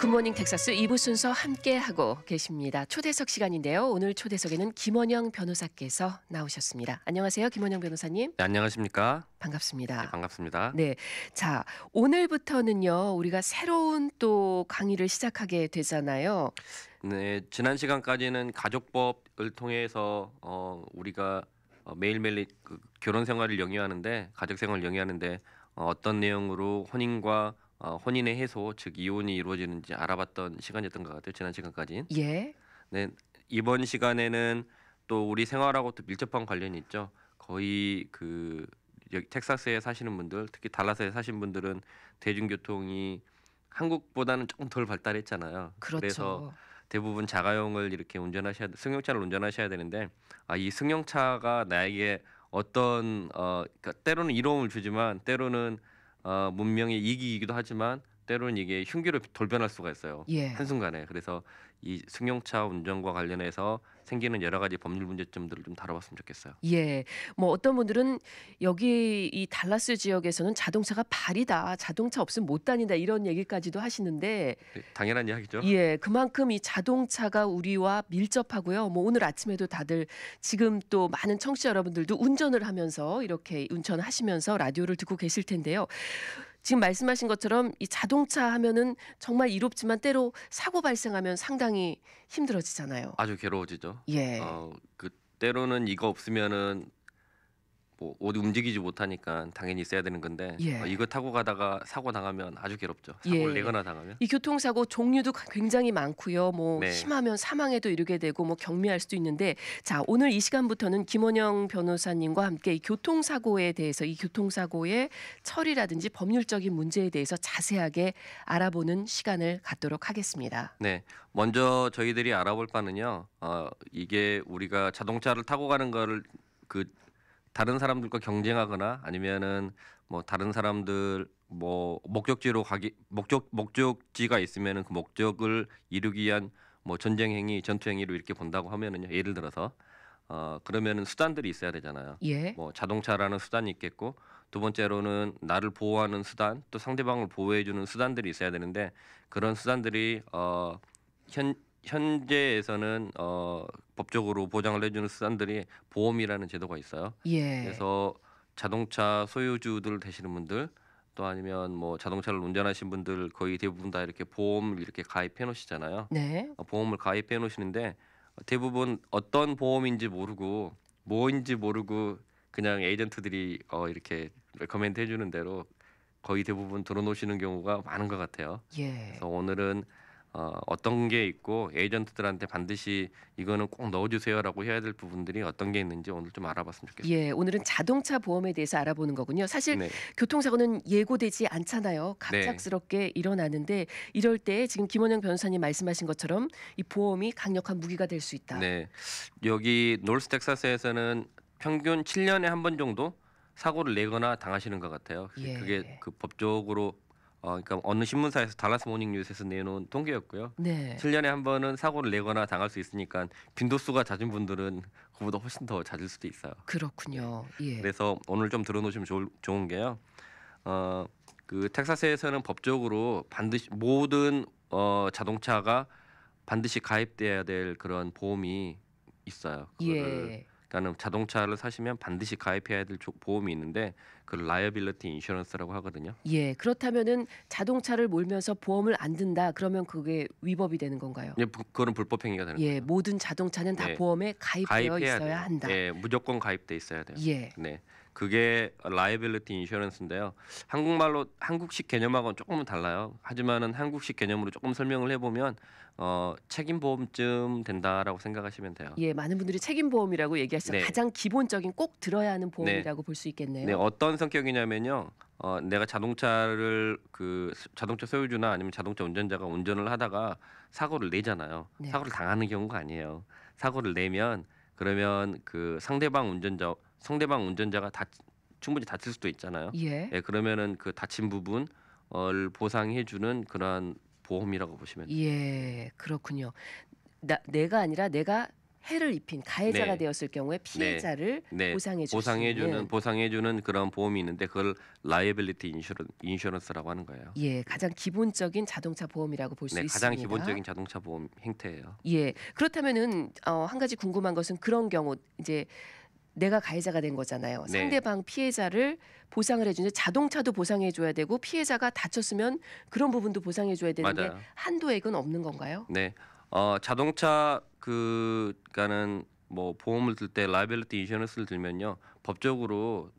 굿모닝 텍사스 2부 순서 함께 하고 계십니다. 초대석 시간인데요. 오늘 초대석에는 김원영 변호사께서 나오셨습니다. 안녕하세요, 김원영 변호사님. 네, 안녕하십니까? 반갑습니다. 네, 반갑습니다. 네. 자, 오늘부터는요. 우리가 새로운 또 강의를 시작하게 되잖아요. 네, 지난 시간까지는 가족법을 통해서 어, 우리가 어, 매일매일 그 결혼 생활을 영위하는데 가족 생활을 영위하는데 어, 어떤 내용으로 혼인과 어, 혼인의 해소 즉 이혼이 이루어지는지 알아봤던 시간이었던 것 같아요. 지난 시간까지. 예. 네 이번 시간에는 또 우리 생활하고 또 밀접한 관련이 있죠. 거의 그 여기 텍사스에 사시는 분들 특히 달라스에 사신 분들은 대중교통이 한국보다는 조금 덜 발달했잖아요. 그렇죠. 그래서 대부분 자가용을 이렇게 운전하셔야 승용차를 운전하셔야 되는데 아이 승용차가 나에게 어떤 어 그러니까 때로는 이로움을 주지만 때로는 어, 문명의 이기이기도 하지만 때로는 이게 흉기로 돌변할 수가 있어요. 예. 한순간에. 그래서 이 승용차 운전과 관련해서 생기는 여러 가지 법률 문제점들을 좀 다뤄봤으면 좋겠어요. 예. 뭐 어떤 분들은 여기 이 달라스 지역에서는 자동차가 발이다. 자동차 없으면 못 다닌다. 이런 얘기까지도 하시는데 네, 당연한 이야기죠. 예. 그만큼 이 자동차가 우리와 밀접하고요. 뭐 오늘 아침에도 다들 지금 또 많은 청취자 여러분들도 운전을 하면서 이렇게 운전하시면서 라디오를 듣고 계실 텐데요. 지금 말씀하신 것처럼 이 자동차 하면은 정말 이롭지만 때로 사고 발생하면 상당히 힘들어지잖아요. 아주 괴로워지죠. 예. 어, 그 때로는 이거 없으면은 뭐어 움직이지 못하니까 당연히 있어야 되는 건데 예. 어, 이거 타고 가다가 사고 당하면 아주 괴롭죠. 사고 예. 내거나 당하면. 이 교통사고 종류도 굉장히 많고요. 뭐 네. 심하면 사망에도 이르게 되고 뭐 경미할 수도 있는데 자 오늘 이 시간부터는 김원영 변호사님과 함께 이 교통사고에 대해서 이 교통사고의 처리라든지 법률적인 문제에 대해서 자세하게 알아보는 시간을 갖도록 하겠습니다. 네, 먼저 저희들이 알아볼 바는요. 어, 이게 우리가 자동차를 타고 가는 거를 그 다른 사람들과 경쟁하거나 아니면은 뭐 다른 사람들 뭐 목적지로 가기 목적 목적지가 있으면은 그 목적을 이루기 위한 뭐 전쟁 행위, 전투 행위로 이렇게 본다고 하면은요. 예를 들어서 어 그러면은 수단들이 있어야 되잖아요. 예. 뭐 자동차라는 수단이 있겠고 두 번째로는 나를 보호하는 수단, 또 상대방을 보호해 주는 수단들이 있어야 되는데 그런 수단들이 어현 현재에서는 어, 법적으로 보장을 해주는 수단들이 보험이라는 제도가 있어요. 예. 그래서 자동차 소유주들 되시는 분들 또 아니면 뭐 자동차를 운전하신 분들 거의 대부분 다 이렇게 보험 이렇게 가입해 놓으시잖아요. 네. 어, 보험을 가입해 놓으시는데 대부분 어떤 보험인지 모르고 뭐인지 모르고 그냥 에이전트들이 어 이렇게 레코멘트 해주는 대로 거의 대부분 들어놓으시는 경우가 많은 것 같아요. 예. 그래서 오늘은 어, 어떤 게 있고 에이전트들한테 반드시 이거는 꼭 넣어주세요라고 해야 될 부분들이 어떤 게 있는지 오늘 좀 알아봤으면 좋겠습니다. 예, 오늘은 자동차 보험에 대해서 알아보는 거군요. 사실 네. 교통사고는 예고되지 않잖아요. 네. 갑작스럽게 네. 일어나는데 이럴 때 지금 김원영 변호사님 말씀하신 것처럼 이 보험이 강력한 무기가 될 수 있다. 네, 여기 노스텍사스에서는 평균 7년에 한 번 정도 사고를 내거나 당하시는 것 같아요. 예. 그게 그 법적으로 어, 그러니까 어느 신문사에서 달라스 모닝 뉴스에서 내놓은 통계였고요. 네. 7년에 한 번은 사고를 내거나 당할 수 있으니까 빈도수가 잦은 분들은 그보다 훨씬 더 잦을 수도 있어요. 그렇군요. 예. 그래서 오늘 좀 들어놓으시면 좋을, 좋은 게요. 어, 그 텍사스에서는 법적으로 반드시 모든 어, 자동차가 반드시 가입돼야 될 그런 보험이 있어요. 그거를 예. 그러니까는 자동차를 사시면 반드시 가입해야 될 보험이 있는데 그 라이어빌리티 인슈런스라고 하거든요. 예, 그렇다면은 자동차를 몰면서 보험을 안 든다. 그러면 그게 위법이 되는 건가요? 예, 부, 그거 불법 행위가 되는 예, 거예요. 모든 자동차는 다 예, 보험에 가입되어 있어야 돼요. 한다. 예, 무조건 가입돼 있어야 돼요. 예. 네. 그게 라이빌리티 인슈런스인데요. 한국말로 한국식 개념하고는 조금은 달라요. 하지만은 한국식 개념으로 조금 설명을 해보면 어, 책임보험쯤 된다라고 생각하시면 돼요. 예, 많은 분들이 책임보험이라고 얘기하시죠. 네. 가장 기본적인 꼭 들어야 하는 네. 보험이라고 네. 볼수 있겠네요. 네, 어떤 성격이냐면요. 어, 내가 자동차를 그 자동차 소유주나 아니면 자동차 운전자가 운전을 하다가 사고를 내잖아요. 네. 사고를 당하는 경우가 아니에요. 사고를 내면 그러면 그 상대방 운전자 상대방 운전자가 다 충분히 다칠 수도 있잖아요. 예. 예 그러면은 그 다친 부분을 보상해주는 그러한 보험이라고 보시면 돼요. 예, 그렇군요. 나, 내가 아니라 내가 해를 입힌 가해자가 네. 되었을 경우에 네. 피해자를 네. 네. 보상해 주는 보상해 주는 보상해 주는 그런 보험이 있는데 그걸 라이어빌리티 인슈런스, 라고 하는 거예요. 예, 가장 기본적인 자동차 보험이라고 볼수 네, 가장 있습니다. 가장 기본적인 자동차 보험 행태예요. 예, 그렇다면은 어, 한 가지 궁금한 것은 그런 경우 이제 내가 가해자가 된 거잖아요. 네. 상대방 피해자를 보상을 해주는 자동차도 보상해줘야 되고 피해자가 다쳤으면 그런 부분도 보상해줘야 되는데 맞아요. 한도액은 없는 건가요? 네. 어, 자동차 그그는뭐 보험을 들 때 라이빌리티 인슈런스를 들면요. 법적으로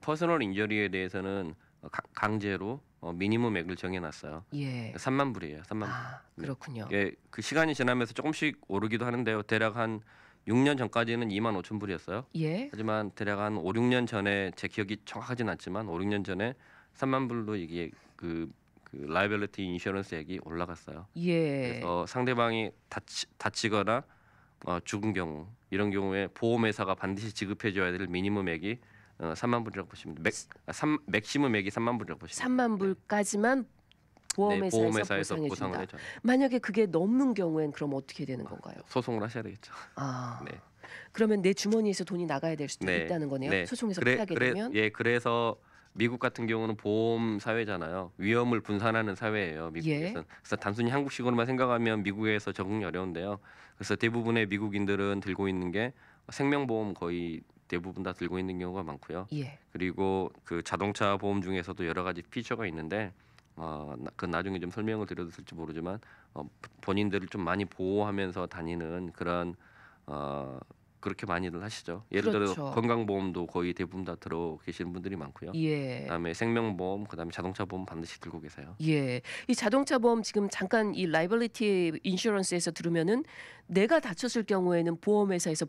퍼스널 인저리에 대해서는 강제로 어, 미니멈액을 정해놨어요. 예. 3만 불이에요. 3만. 아, 그렇군요. 예, 그 시간이 지나면서 조금씩 오르기도 하는데요. 대략 한 6년 전까지는 2만 5천 불이었어요. 예. 하지만 대략 한 5, 6년 전에 제 기억이 정확하진 않지만 5, 6년 전에 3만 불로 이게 그, 그 라이벌리티 인슈런스액이 올라갔어요. 예. 그래서 상대방이 다치, 다치거나 어, 죽은 경우 이런 경우에 보험회사가 반드시 지급해 줘야 될 미니멈액이 어, 3만 불이라고 보시면 맥, 아, 3, 맥시멈액이 3만 불이라고 보시면 3만 불까지만 보험회사에서, 네, 보험회사에서 보상을 해줘요. 만약에 그게 넘는 경우엔 그럼 어떻게 되는 아, 건가요? 소송을 하셔야 되겠죠. 아. 네. 그러면 내 주머니에서 돈이 나가야 될 수도 네. 있다는 거네요. 네. 소송에서 그래, 피하게 그래, 되면. 예, 그래서 미국 같은 경우는 보험 사회잖아요. 위험을 분산하는 사회예요. 미국에서는. 예. 그래서 단순히 한국식으로만 생각하면 미국에서 적응이 어려운데요. 그래서 대부분의 미국인들은 들고 있는 게 생명보험 거의 대부분 다 들고 있는 경우가 많고요. 예. 그리고 그 자동차 보험 중에서도 여러 가지 피처가 있는데 어, 그 나중에 좀 설명을 드려도 될지 모르지만 어, 본인들을 좀 많이 보호하면서 다니는 그런 어, 그렇게 많이들 하시죠. 예를 그렇죠. 들어 건강보험도 거의 대부분 다 들어 계시는 분들이 많고요. 예. 그다음에 생명보험, 그다음에 자동차 보험 반드시 들고 계세요. 예. 이 자동차 보험 지금 잠깐 이 라이벌리티 인슈런스에서 들으면은 내가 다쳤을 경우에는 보험회사에서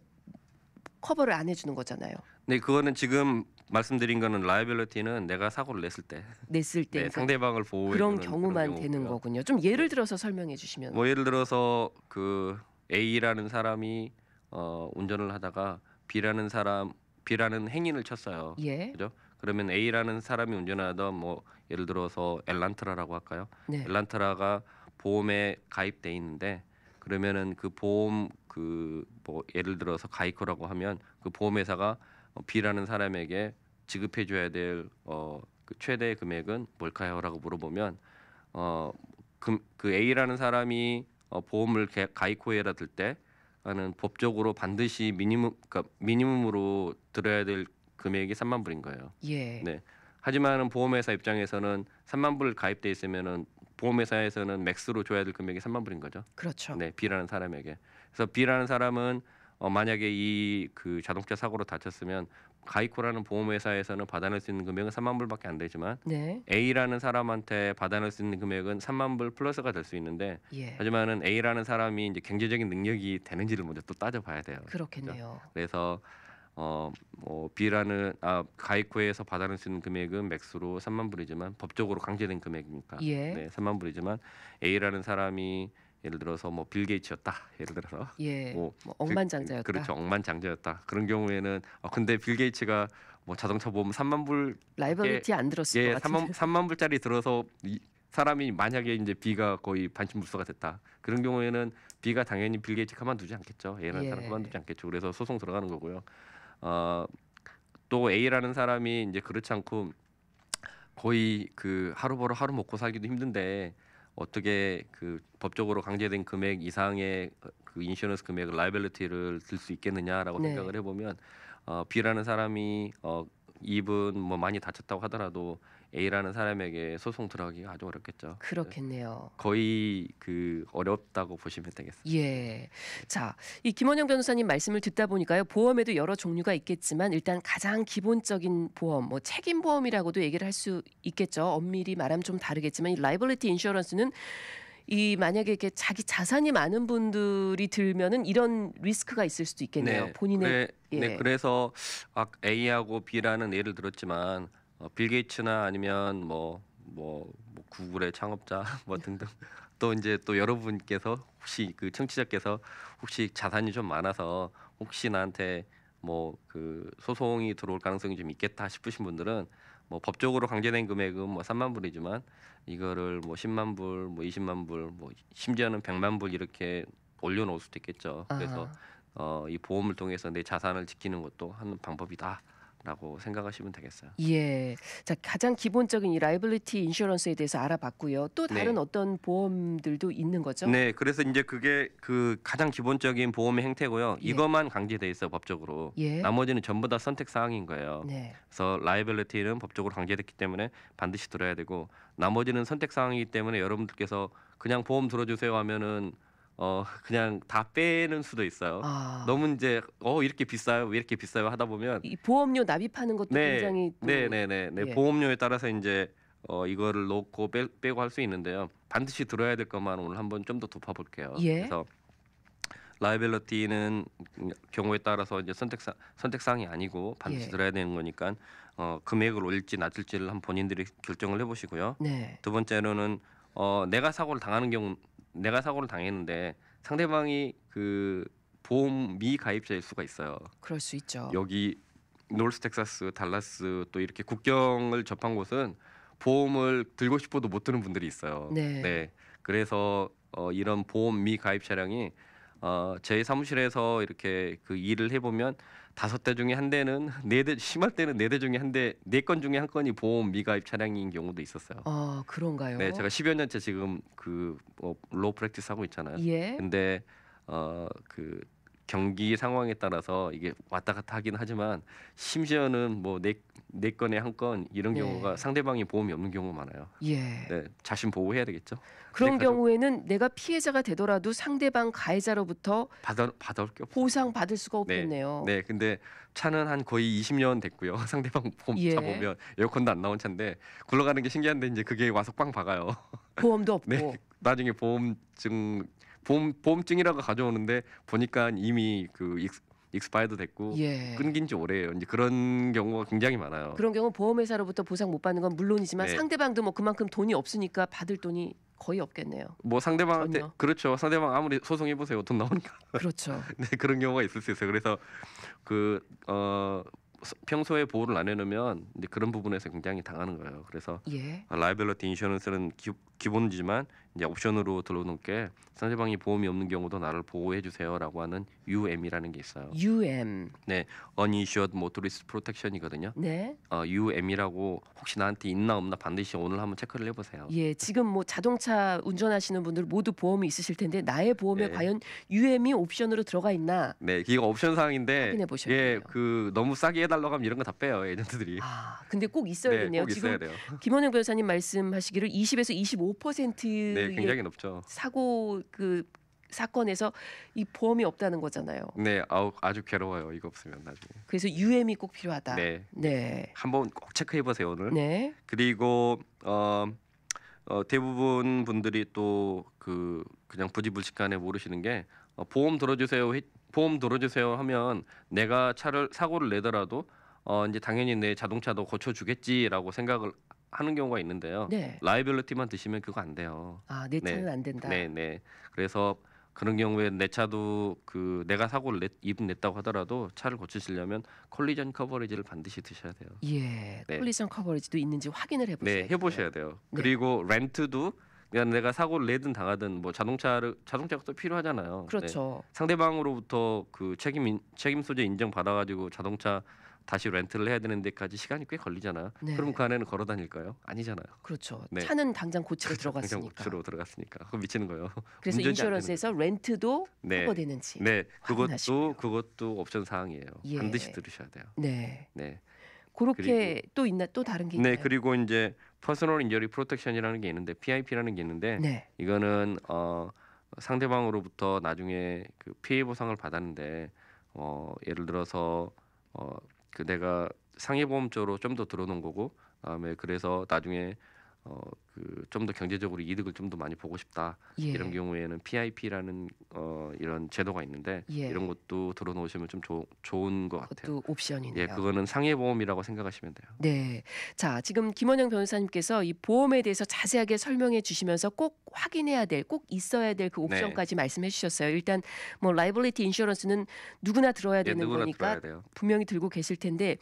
커버를 안 해주는 거잖아요. 네, 그거는 지금 말씀드린 거는 라이빌리티는 내가 사고를 냈을 때 냈을 때 네, 그러니까 상대방을 보호 그런 경우만 그런 되는 거군요. 좀 예를 들어서 설명해 주시면 뭐 예를 들어서 그 A라는 사람이 어, 운전을 하다가 B라는 사람 B라는 행인을 쳤어요. 예. 그죠? 그러면 A라는 사람이 운전하던 뭐 예를 들어서 엘란트라라고 할까요? 네. 엘란트라가 보험에 가입돼 있는데 그러면은 그 보험 그 뭐 예를 들어서 가이코라고 하면 그 보험회사가 어, B라는 사람에게 지급해 줘야 될 어, 그 최대 금액은 뭘까요라고 물어보면 어, 그, 그 A라는 사람이 어, 보험을 개, 가입코에다들때 하는 법적으로 반드시 미니멈 그러니까 미니멈으로 들어야 될 금액이 3만 불인 거예요. 예. 네. 하지만은 보험회사 입장에서는 3만 불 가입돼 있으면은 보험회사에서는 맥스로 줘야 될 금액이 3만 불인 거죠. 그렇죠. 네, B라는 사람에게. 그래서 B라는 사람은 어, 만약에 이 그 자동차 사고로 다쳤으면 가이코라는 보험회사에서는 받아낼 수 있는 금액은 3만 불밖에 안 되지만 네. A라는 사람한테 받아낼 수 있는 금액은 3만 불 플러스가 될 수 있는데 예. 하지만은 A라는 사람이 이제 경제적인 능력이 되는지를 먼저 또 따져봐야 돼요. 그렇겠네요. 그렇죠? 그래서 어, 뭐 B라는 아 가이코에서 받아낼 수 있는 금액은 맥스로 3만 불이지만 법적으로 강제된 금액이니까 예. 네, 3만 불이지만 A라는 사람이 예를 들어서 뭐빌 게이츠였다. 예를 들어서 예, 뭐, 뭐 억만장자였다. 그, 렇죠 억만장자였다. 그런 경우에는 어, 근데 빌 게이츠가 뭐 자동차 보험 3만 불 라이벌리티 안 들었을 예, 것 예, 같은데. 3만, 3만 불짜리 들어서 이, 사람이 만약에 이제 비가 거의 반신불수가 됐다. 그런 경우에는 비가 당연히 빌 게이츠 가만두지 않겠죠. A라는 예. 사람 가만두지 않겠죠. 그래서 소송 들어가는 거고요. 어, 또 A라는 사람이 이제 그렇지 않고 거의 그 하루 벌어 하루 먹고 살기도 힘든데 어떻게 그 법적으로 강제된 금액 이상의 그 인슈런스 금액을 라이벨리티를 들 수 있겠느냐라고 네. 생각을 해보면 어, B라는 사람이 어, 입은 뭐 많이 다쳤다고 하더라도 A라는 사람에게 소송 들어가기가 아주 어렵겠죠. 그렇겠네요. 네. 거의 그 어렵다고 보시면 되겠습니다. 예. 자, 이 김원영 변호사님 말씀을 듣다 보니까요. 보험에도 여러 종류가 있겠지만 일단 가장 기본적인 보험, 뭐 책임 보험이라고도 얘기를 할 수 있겠죠. 엄밀히 말하면 좀 다르겠지만 이 라이벌리티 인슈어런스는 이 만약에 이렇게 자기 자산이 많은 분들이 들면은 이런 리스크가 있을 수도 있겠네요. 네, 본인의 그래, 네, 예. 네, 그래서 아, A하고 B라는 예를 들었지만 어, 빌 게이츠나 아니면 뭐뭐 뭐, 뭐 구글의 창업자 뭐 등등 또 이제 또 여러분께서 혹시 그 청취자께서 혹시 자산이 좀 많아서 혹시 나한테 뭐 그 소송이 들어올 가능성이 좀 있겠다 싶으신 분들은 뭐 법적으로 강제된 금액은 뭐 3만 불이지만 이거를 뭐 10만 불, 뭐 20만 불, 뭐 심지어는 100만 불 이렇게 올려놓을 수도 있겠죠. 그래서 아. 어, 이 보험을 통해서 내 자산을 지키는 것도 하는 방법이다. 라고 생각하시면 되겠어요. 예. 자, 가장 기본적인 이 라이블리티 인슈런스에 대해서 알아봤고요. 또 네. 다른 네. 어떤 보험들도 있는 거죠? 네. 그래서 이제 그게 그 가장 기본적인 보험의 행태고요. 예. 이것만 강제돼 있어 법적으로. 예. 나머지는 전부 다 선택 사항인 거예요. 네. 그래서 라이블리티는 법적으로 강제됐기 때문에 반드시 들어야 되고 나머지는 선택 사항이기 때문에 여러분들께서 그냥 보험 들어주세요 하면은 어 그냥 다 빼는 수도 있어요. 아. 너무 이제 어 이렇게 비싸요, 왜 이렇게 비싸요 하다 보면 이 보험료 납입하는 것도 네, 굉장히 또- 네, 네, 네, 네. 예. 보험료에 따라서 이제 어 이거를 놓고 빼, 빼고 할 수 있는데요. 반드시 들어야 될 것만 오늘 한번 좀더덮아볼게요 예. 그래서 라이벨러티는 경우에 따라서 이제 선택사, 선택사항이 아니고 반드시 예. 들어야 되는 거니까 어 금액을 올릴지 낮을지를한 본인들이 결정을 해보시고요. 네. 두 번째로는 어 내가 사고를 당하는 경우 내가 사고를 당했는데 상대방이 그 보험 미가입자일 수가 있어요. 그럴 수 있죠. 여기 노스 텍사스, 달라스 또 이렇게 국경을 접한 곳은 보험을 들고 싶어도 못 드는 분들이 있어요. 네. 네. 그래서 어, 이런 보험 미가입 차량이 어, 제 사무실에서 이렇게 그 일을 해보면 다섯 대 중에 한 대는 네 대 심할 때는 네 대 중에 한 대 네 건 중에 한 건이 보험 미가입 차량인 경우도 있었어요. 아 그런가요? 네, 제가 10여 년째 지금 그로우 뭐, 프랙티스 하고 있잖아요. 예. 근데 어그 경기 상황에 따라서 이게 왔다 갔다 하긴 하지만 심지어는 뭐네네 네 건에 한 건 이런 예. 경우가 상대방이 보험이 없는 경우가 많아요. 예. 네, 자신 보호해야 되겠죠. 그런 네, 경우에는 내가 피해자가 되더라도 상대방 가해자로부터 받아 받아게없어 보상 받을 수가 네. 없겠네요. 네, 네, 근데 차는 한 거의 20년 됐고요. 상대방 보험 예. 차 보면 에어컨도 안 나온 차인데 굴러가는 게 신기한데 이제 그게 와서 꽝 박아요. 보험도 없고. 네, 나중에 보험증 보험 보험증이라고 가져오는데 보니까 이미 그 익, 스파이드 됐고 예. 끊긴 지 오래예요. 이제 그런 경우가 굉장히 많아요. 그런 경우 보험회사로부터 보상 못 받는 건 물론이지만 네. 상대방도 뭐 그만큼 돈이 없으니까 받을 돈이 거의 없겠네요. 뭐 상대방한테 전혀. 그렇죠. 상대방 아무리 소송해 보세요. 돈 나오니까. 그렇죠. 네 그런 경우가 있을 수 있어요. 그래서 그 어 평소에 보호를 안 해놓으면 이제 그런 부분에서 굉장히 당하는 거예요. 그래서 예. 라이벌러티 아, 인슈런스는 기, 본이지만 이제 옵션으로 들어오는 게 상대방이 보험이 없는 경우도 나를 보호해 주세요라고 하는 UM이라는 게 있어요. UM. 네, Uninsured Motorist Protection이거든요. 네. 어, UM이라고 혹시 나한테 있나 없나 반드시 오늘 한번 체크를 해보세요. 예, 지금 뭐 자동차 운전하시는 분들 모두 보험이 있으실 텐데 나의 보험에 네. 과연 UM이 옵션으로 들어가 있나? 네, 이게 옵션 사항인데 확인해 보셔야 예, 돼요. 예, 그 너무 싸게 해달라고 하면 이런 거 다 빼요 에이전트들이. 아, 근데 꼭 있어야겠네요. 네, 꼭 있어야 돼요. 지금 김원영 변호사님 말씀하시기를 20에서 25% 네. 네, 굉장히 높죠. 사고 그 사건에서 이 보험이 없다는 거잖아요. 네, 아우, 아주 괴로워요. 이거 없으면 나중에. 그래서 UM이 꼭 필요하다. 네. 네. 한번 꼭 체크해 보세요 오늘. 네. 그리고 어, 어 대부분 분들이 또 그 그냥 부지불식간에 모르시는 게 어, 보험 들어주세요, 해, 보험 들어주세요 하면 내가 차를 사고를 내더라도 어 이제 당연히 내 자동차도 고쳐주겠지라고 생각을 하는 경우가 있는데요. 네. 라이빌리티만 드시면 그거 안 돼요. 아, 내 차는 네. 안 된다. 네, 네. 그래서 그런 경우에 내 차도 그 내가 사고를 냈, 입냈다고 하더라도 차를 고치시려면 콜리전 커버리지를 반드시 드셔야 돼요. 예, 네. 콜리전 커버리지도 있는지 확인을 해보셔야 네, 돼요. 네, 해보셔야 돼요. 그리고 렌트도 그냥 내가 사고를 내든 당하든 뭐 자동차를 자동차가 또 필요하잖아요. 네. 그렇죠. 상대방으로부터 그 책임 책임 소재 인정 받아가지고 자동차 다시 렌트를 해야 되는 데까지 시간이 꽤 걸리잖아. 네. 그럼 그 안에는 걸어 다닐까요? 아니잖아요. 그렇죠. 네. 차는 당장 고치러 그렇죠. 들어갔으니까. 당장 고치러 들어갔으니까. 그 미치는 거예요. 그래서 인슈런스에서 렌트도 네. 커버되는지. 네. 그것도 그것도 옵션 사항이에요. 예. 반드시 들으셔야 돼요. 네. 네. 그렇게 또 있나 또 다른 게 네, 있나요? 네, 그리고 이제 퍼스널 인저리 프로텍션이라는 게 있는데 PIP라는 게 있는데 네. 이거는 어 상대방으로부터 나중에 그 피해 보상을 받았는데 어 예를 들어서 어그 내가 상해보험쪽으로좀 더 들어놓은 거고 그다음에 그래서 나중에 어, 그좀 더 경제적으로 이득을 좀 더 많이 보고 싶다 예. 이런 경우에는 PIP라는 어, 이런 제도가 있는데 예. 이런 것도 들어놓으시면 좀 조, 좋은 것 같아요. 그것도 옵션이네요. 예, 그거는 상해 보험이라고 생각하시면 돼요. 네, 자 지금 김원영 변호사님께서 이 보험에 대해서 자세하게 설명해 주시면서 꼭 확인해야 될, 꼭 있어야 될 그 옵션까지 네. 말씀해 주셨어요. 일단 뭐 라이블리티 인슈런스는 누구나 들어야 예, 되는 누구나 거니까 들어야 분명히 들고 계실 텐데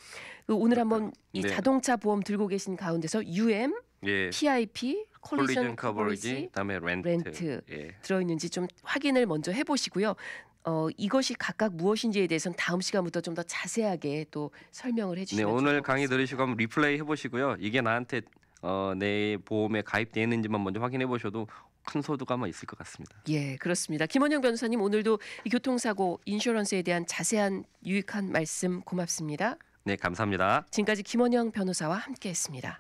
그 오늘 네. 한번 이 네. 자동차 보험 들고 계신 가운데서 UM 예. PIP, 콜리전 커버리지, 그다음에 렌트, 렌트 예. 들어있는지 좀 확인을 먼저 해보시고요. 어, 이것이 각각 무엇인지에 대해서는 다음 시간부터 좀 더 자세하게 또 설명을 해주시면 네, 오늘 강의 들으시고 한번 리플레이 해보시고요. 이게 나한테 어, 내 보험에 가입되는지만 먼저 확인해 보셔도 큰 소득감은 있을 것 같습니다. 예, 그렇습니다. 김원영 변호사님 오늘도 이 교통사고 인슈런스에 대한 자세한 유익한 말씀 고맙습니다. 네, 감사합니다. 지금까지 김원영 변호사와 함께했습니다.